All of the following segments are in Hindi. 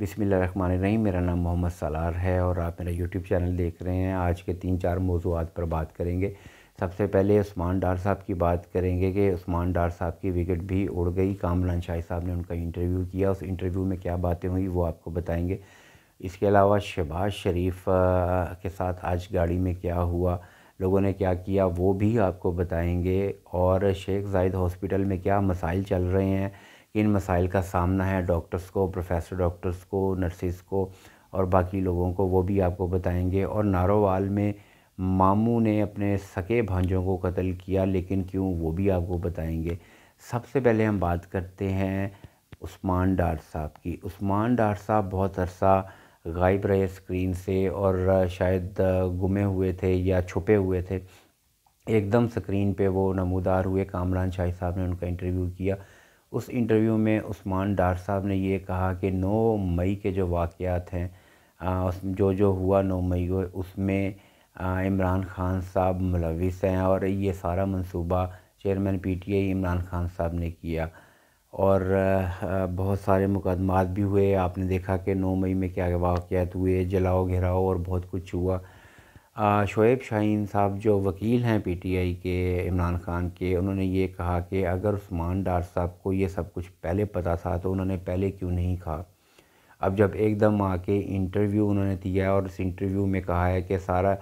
रही मेरा नाम मोहम्मद सलार है और आप मेरा यूट्यूब चैनल देख रहे हैं आज के तीन चार मौजूद पर बात करेंगे सबसे पहले उस्मान डार साहब की बात करेंगे कि उस्मान डार साहब की विकेट भी उड़ गई कामरान शाह साहब ने उनका इंटरव्यू किया उस इंटरव्यू में क्या बातें हुई वो आपको बताएँगे इसके अलावा शहबाज शरीफ के साथ आज गाड़ी में क्या हुआ लोगों ने क्या किया वो भी आपको बताएंगे और शेख जायद हॉस्पिटल में क्या मसाइल चल रहे हैं इन मसाइल का सामना है डॉक्टर्स को प्रोफेसर डॉक्टर्स को नर्सिस को और बाकी लोगों को वो भी आपको बताएंगे और नारोवाल में मामू ने अपने सके भांजों को कत्ल किया लेकिन क्यों वो भी आपको बताएंगे सबसे पहले हम बात करते हैं उस्मान डार साहब की उस्मान डार साहब बहुत अरसा गायब रहे स्क्रीन से और शायद गुमे हुए थे या छुपे हुए थे एकदम स्क्रीन पे वो नमूदार हुए कामरान शाही साहब ने उनका इंटरव्यू किया उस इंटरव्यू में उस्मान डार साहब ने ये कहा कि नौ मई के जो वाक़ात हैं उस जो जो हुआ नौ मई को उसमें इमरान खान साहब मुलविस हैं और ये सारा मंसूबा चेयरमैन पीटीआई इमरान खान साहब ने किया और बहुत सारे मुकदमात भी हुए आपने देखा कि नौ मई में क्या वाक़ हुए जलाओ घिराओ और बहुत कुछ हुआ शोएब शाहीन साहब जो वकील हैं पीटीआई के इमरान खान के उन्होंने ये कहा कि अगर उस्मान डार साहब को ये सब कुछ पहले पता था तो उन्होंने पहले क्यों नहीं कहा अब जब एकदम आके इंटरव्यू उन्होंने दिया और इस इंटरव्यू में कहा है कि सारा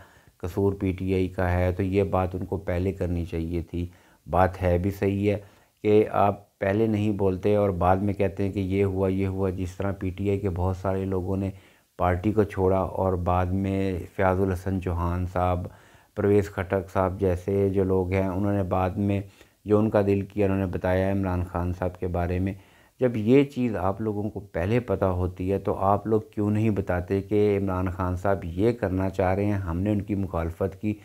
कसूर पीटीआई का है तो ये बात उनको पहले करनी चाहिए थी बात है भी सही है कि आप पहले नहीं बोलते और बाद में कहते हैं कि ये हुआ ये हुआ जिस तरह आई के बहुत सारे लोगों ने पार्टी को छोड़ा और बाद में फ़याज़ुल हसन चौहान साहब परवेज़ खटक साहब जैसे जो लोग हैं उन्होंने बाद में जो उनका दिल किया उन्होंने बताया इमरान ख़ान साहब के बारे में जब ये चीज़ आप लोगों को पहले पता होती है तो आप लोग क्यों नहीं बताते कि इमरान ख़ान साहब ये करना चाह रहे हैं हमने उनकी मुखालफत की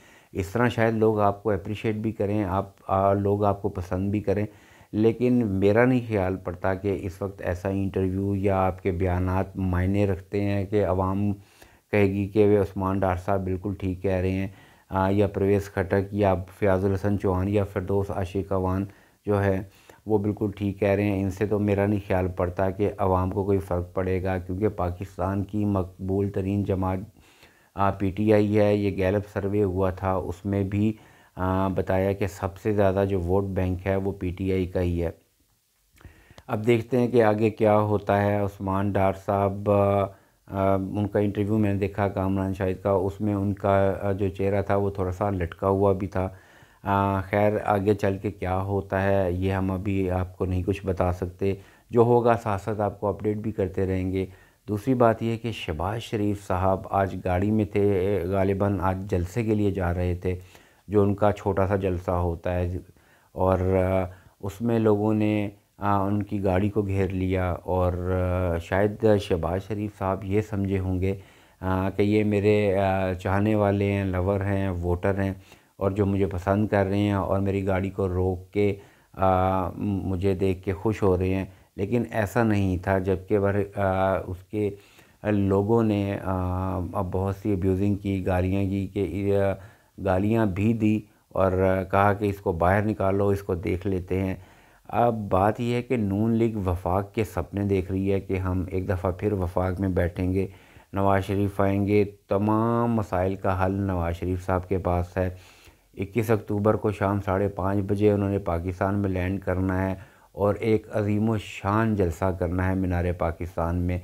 इस तरह शायद लोग आपको अप्रिशिएट भी करें आप आ, लोग आपको पसंद भी करें लेकिन मेरा नहीं ख्याल पड़ता कि इस वक्त ऐसा इंटरव्यू या आपके बयान मायने रखते हैं कि आवाम कहेगी कि वे उस्मान डार साहब बिल्कुल ठीक कह रहे हैं आ, या परवेज़ खटक या फ़याज़ुल हसन चौहान या फिरदोस आशिक अवान जो है वो बिल्कुल ठीक कह रहे हैं इनसे तो मेरा नहीं ख्याल पड़ता कि आवाम को कोई फ़र्क पड़ेगा क्योंकि पाकिस्तान की मकबूल तरीन जमात पी टी आई है ये गैलप सर्वे हुआ था उसमें भी हाँ, बताया कि सबसे ज़्यादा जो वोट बैंक है वो पीटीआई का ही है अब देखते हैं कि आगे क्या होता है उस्मान डार साहब उनका इंटरव्यू मैंने देखा कामरान शाहिद का उसमें उनका जो चेहरा था वो थोड़ा सा लटका हुआ भी था खैर आगे चल के क्या होता है ये हम अभी आपको नहीं कुछ बता सकते जो होगा साथ साथ आपको अपडेट भी करते रहेंगे दूसरी बात यह कि शबाज शरीफ साहब आज गाड़ी में थे गालिबा आज जलसे के लिए जा रहे थे जो उनका छोटा सा जलसा होता है और उसमें लोगों ने उनकी गाड़ी को घेर लिया और शायद शहबाज शरीफ साहब ये समझे होंगे कि ये मेरे चाहने वाले हैं लवर हैं वोटर हैं और जो मुझे पसंद कर रहे हैं और मेरी गाड़ी को रोक के आ, मुझे देख के खुश हो रहे हैं लेकिन ऐसा नहीं था जबकि वर उसके लोगों ने आ, बहुत सी अब्यूजिंग की गाड़ियाँ की कि गालियाँ भी दी और कहा कि इसको बाहर निकालो इसको देख लेते हैं अब बात यह है कि नून लीग वफाक के सपने देख रही है कि हम एक दफ़ा फिर वफाक में बैठेंगे नवाज़ शरीफ आएंगे तमाम मसाइल का हल नवाज़ शरीफ साहब के पास है 21 अक्टूबर को शाम साढ़े पाँच बजे उन्होंने पाकिस्तान में लैंड करना है और एक अजीम शान जलसा करना है मीनार पाकिस्तान में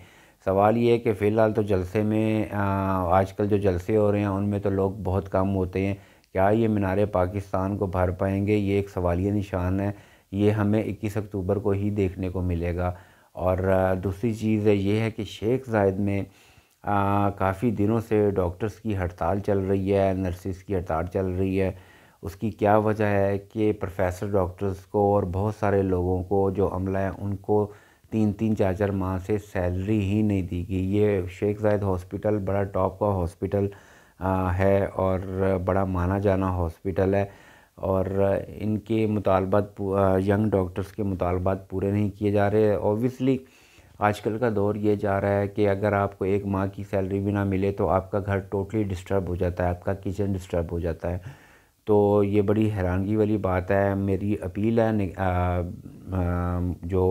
सवाल ये है कि फ़िलहाल तो जलसे में आजकल जो जलसे हो रहे हैं उनमें तो लोग बहुत कम होते हैं क्या ये मीनार पाकिस्तान को भर पाएंगे ये एक सवालिया निशान है ये हमें इक्कीस अक्टूबर को ही देखने को मिलेगा और दूसरी चीज़ ये है कि शेख जायद में काफ़ी दिनों से डॉक्टर्स की हड़ताल चल रही है नर्सिस की हड़ताल चल रही है उसकी क्या वजह है कि प्रोफेसर डॉक्टर्स को और बहुत सारे लोगों को जो अमला है उनको तीन तीन चार चार माह से सैलरी ही नहीं दी गई ये शेख जायद हॉस्पिटल बड़ा टॉप का हॉस्पिटल है और बड़ा माना जाना हॉस्पिटल है और इनके मुतालबात यंग डॉक्टर्स के मुतालबात पूरे नहीं किए जा रहे ओबियसली आजकल का दौर ये जा रहा है कि अगर आपको एक माह की सैलरी भी ना मिले तो आपका घर टोटली डिस्टर्ब हो जाता है आपका किचन डिस्टर्ब हो जाता है तो ये बड़ी हैरानगी वाली बात है मेरी अपील है आ, आ, जो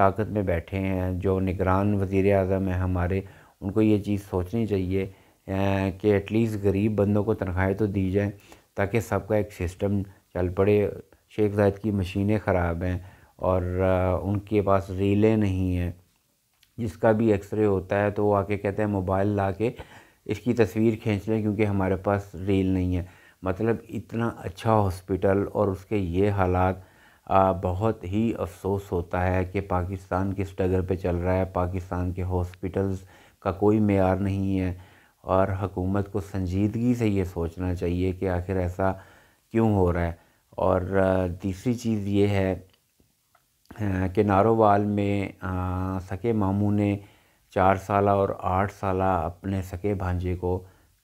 ताकत में बैठे हैं जो निगरान वज़ी अजम हैं हमारे उनको ये चीज़ सोचनी चाहिए कि एटलीस्ट गरीब बंदों को तनख्वाहें तो दी जाएँ ताकि सबका एक सिस्टम चल पड़े शेख जायद की मशीनें ख़राब हैं और उनके पास रीलें नहीं हैं जिसका भी एक्सरे होता है तो वो आके कहते हैं मोबाइल ला के इसकी तस्वीर खींच लें क्योंकि हमारे पास रील नहीं है मतलब इतना अच्छा हॉस्पिटल और उसके ये हालात बहुत ही अफसोस होता है कि पाकिस्तान किस डगर पे चल रहा है पाकिस्तान के हॉस्पिटल्स का कोई मैार नहीं है और हकूमत को संजीदगी से ये सोचना चाहिए कि आखिर ऐसा क्यों हो रहा है और तीसरी चीज़ ये है कि नारोवाल में सके मामू ने चार साल और आठ साल अपने सके भांजे को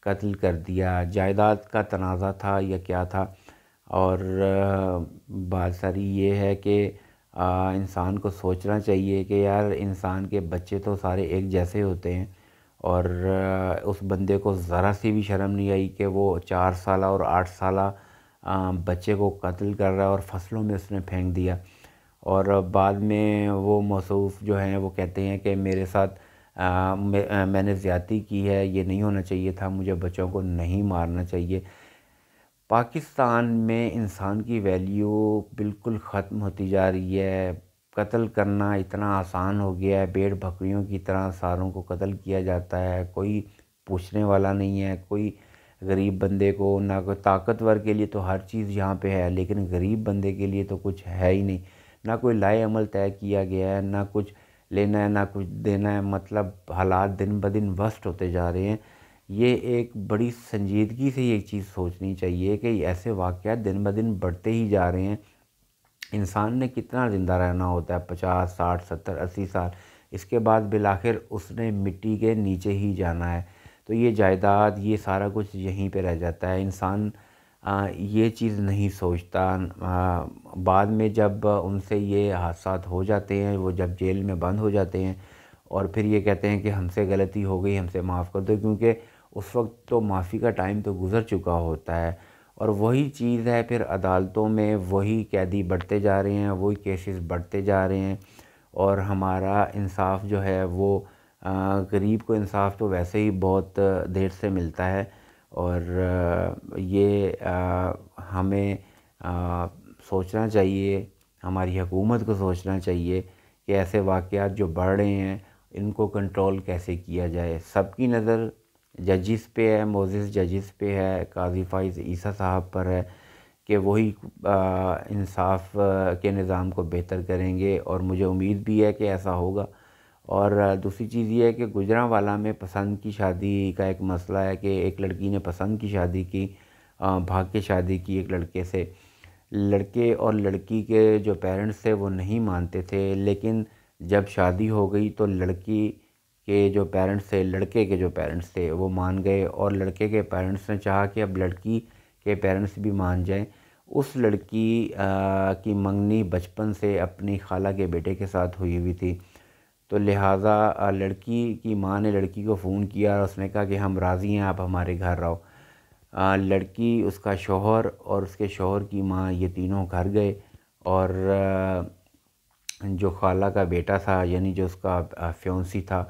कत्ल कर दिया जायदाद का तनाज़ा था या क्या था और बात सारी ये है कि इंसान को सोचना चाहिए कि यार इंसान के बच्चे तो सारे एक जैसे होते हैं और उस बंदे को ज़रा सी भी शर्म नहीं आई कि वो चार साल और आठ साल बच्चे को कत्ल कर रहा है और फसलों में उसने फेंक दिया और बाद में वो मसूफ जो हैं वो कहते हैं कि मेरे साथ आ, मैं, आ, मैंने ज़्यादी की है ये नहीं होना चाहिए था मुझे बच्चों को नहीं मारना चाहिए पाकिस्तान में इंसान की वैल्यू बिल्कुल ख़त्म होती जा रही है कत्ल करना इतना आसान हो गया है भेड़ बकरियों की तरह सारों को कत्ल किया जाता है कोई पूछने वाला नहीं है कोई गरीब बंदे को ना कोई ताकतवर के लिए तो हर चीज़ यहाँ पे है लेकिन गरीब बंदे के लिए तो कुछ है ही नहीं ना कोई लाए अमल तय किया गया है ना कुछ लेना है ना कुछ देना है मतलब हालात दिन ब दिन वस्ट होते जा रहे हैं ये एक बड़ी संजीदगी से ये चीज़ सोचनी चाहिए कि ऐसे वाक़ दिन ब दिन बढ़ते ही जा रहे हैं इंसान ने कितना ज़िंदा रहना होता है पचास साठ सत्तर अस्सी साल इसके बाद बिलाखिर उसने मिट्टी के नीचे ही जाना है तो ये जायदाद ये सारा कुछ यहीं पे रह जाता है इंसान ये चीज़ नहीं सोचता बाद में जब उनसे ये हादसा हो जाते हैं वो जब जेल में बंद हो जाते हैं और फिर ये कहते हैं कि हमसे गलती हो गई हमसे माफ़ कर दो क्योंकि उस वक्त तो माफ़ी का टाइम तो गुज़र चुका होता है और वही चीज़ है फिर अदालतों में वही कैदी बढ़ते जा रहे हैं वही केसेस बढ़ते जा रहे हैं और हमारा इंसाफ जो है वो गरीब को इंसाफ तो वैसे ही बहुत देर से मिलता है और ये हमें सोचना चाहिए हमारी हुकूमत को सोचना चाहिए कि ऐसे वाक़ जो बढ़ रहे हैं इनको कंट्रोल कैसे किया जाए सबकी नज़र जजिस पे है मोजिस जजिस पे है काजी फाइज ईसा साहब पर है कि वही इंसाफ के निज़ाम को बेहतर करेंगे और मुझे उम्मीद भी है कि ऐसा होगा और दूसरी चीज़ ये है कि गुजरा वाला में पसंद की शादी का एक मसला है कि एक लड़की ने पसंद की शादी की भाग के शादी की एक लड़के से लड़के और लड़की के जो पेरेंट्स थे वो नहीं मानते थे लेकिन जब शादी हो गई तो लड़की के जो पेरेंट्स थे लड़के के जो पेरेंट्स थे वो मान गए और लड़के के पेरेंट्स ने चाहा कि अब लड़की के पेरेंट्स भी मान जाएं उस लड़की आ, की मंगनी बचपन से अपनी खाला के बेटे के साथ हुई हुई थी तो लिहाजा लड़की की माँ ने लड़की को फ़ोन किया और उसने कहा कि हम राज़ी हैं आप हमारे घर आओ लड़की उसका शोहर और उसके शोहर की माँ ये तीनों घर गए और जो खाला का बेटा था यानी जो उसका फ्योंसी था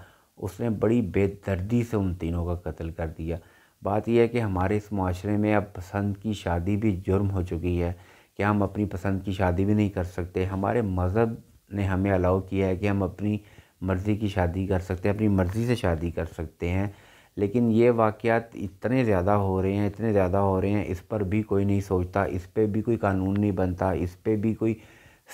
उसने बड़ी बेदर्दी से उन तीनों का कत्ल कर दिया बात यह है कि हमारे इस माशरे में अब पसंद की शादी भी जुर्म हो चुकी है कि हम अपनी पसंद की शादी भी नहीं कर सकते हमारे मज़हब ने हमें अलाउ किया है कि हम अपनी मर्ज़ी की शादी कर सकते हैं अपनी मर्ज़ी से शादी कर सकते हैं लेकिन ये वाक़ात इतने ज़्यादा हो रहे हैं इतने ज़्यादा हो रहे हैं इस पर भी कोई नहीं सोचता इस पर भी कोई कानून नहीं बनता इस पर भी कोई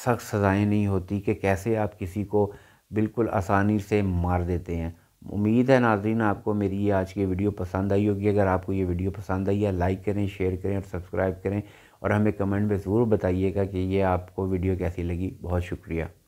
सख्त सज़ाएँ नहीं होती कि कैसे आप किसी को बिल्कुल आसानी से मार देते हैं उम्मीद है नाजरीन आपको मेरी ये आज की वीडियो पसंद आई होगी अगर आपको ये वीडियो पसंद आई है लाइक करें शेयर करें और सब्सक्राइब करें और हमें कमेंट में ज़रूर बताइएगा कि ये आपको वीडियो कैसी लगी बहुत शुक्रिया